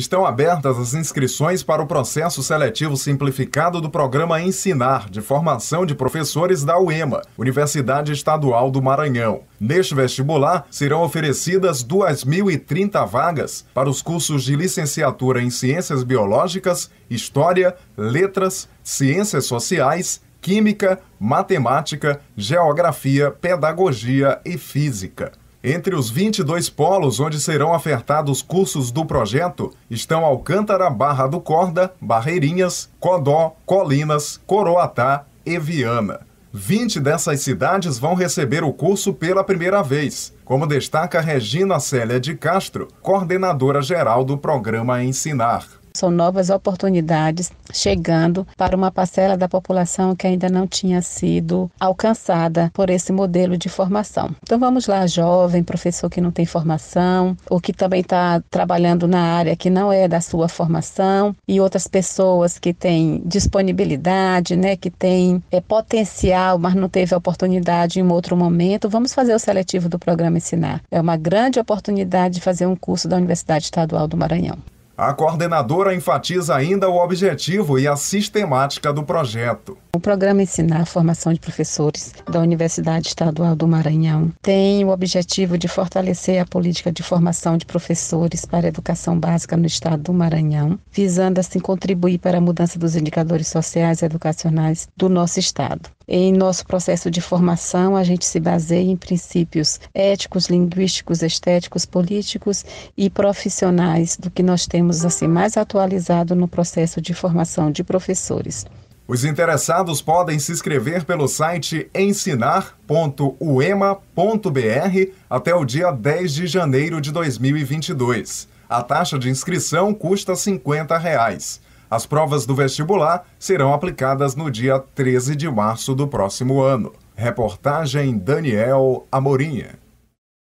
Estão abertas as inscrições para o processo seletivo simplificado do programa Ensinar, de formação de professores da UEMA, Universidade Estadual do Maranhão. Neste vestibular, serão oferecidas 2.030 vagas para os cursos de licenciatura em Ciências Biológicas, História, Letras, Ciências Sociais, Química, Matemática, Geografia, Pedagogia e Física. Entre os 22 polos onde serão ofertados cursos do projeto estão Alcântara, Barra do Corda, Barreirinhas, Codó, Colinas, Coroatá e Viana. 20 dessas cidades vão receber o curso pela primeira vez, como destaca Regina Célia de Castro, coordenadora geral do programa Ensinar. São novas oportunidades chegando para uma parcela da população que ainda não tinha sido alcançada por esse modelo de formação. Então vamos lá, jovem professor que não tem formação, ou que também está trabalhando na área que não é da sua formação, e outras pessoas que têm disponibilidade, né, que têm é, potencial, mas não teve oportunidade em um outro momento. Vamos fazer o seletivo do programa Ensinar. É uma grande oportunidade de fazer um curso da Universidade Estadual do Maranhão. A coordenadora enfatiza ainda o objetivo e a sistemática do projeto. O programa Ensinar a Formação de Professores da Universidade Estadual do Maranhão tem o objetivo de fortalecer a política de formação de professores para a educação básica no estado do Maranhão, visando assim contribuir para a mudança dos indicadores sociais e educacionais do nosso estado. Em nosso processo de formação, a gente se baseia em princípios éticos, linguísticos, estéticos, políticos e profissionais do que nós temos assim mais atualizado no processo de formação de professores. Os interessados podem se inscrever pelo site ensinar.uema.br até o dia 10 de janeiro de 2022. A taxa de inscrição custa R$ 50. Reais. As provas do vestibular serão aplicadas no dia 13 de março do próximo ano. Reportagem Daniel Amorinha.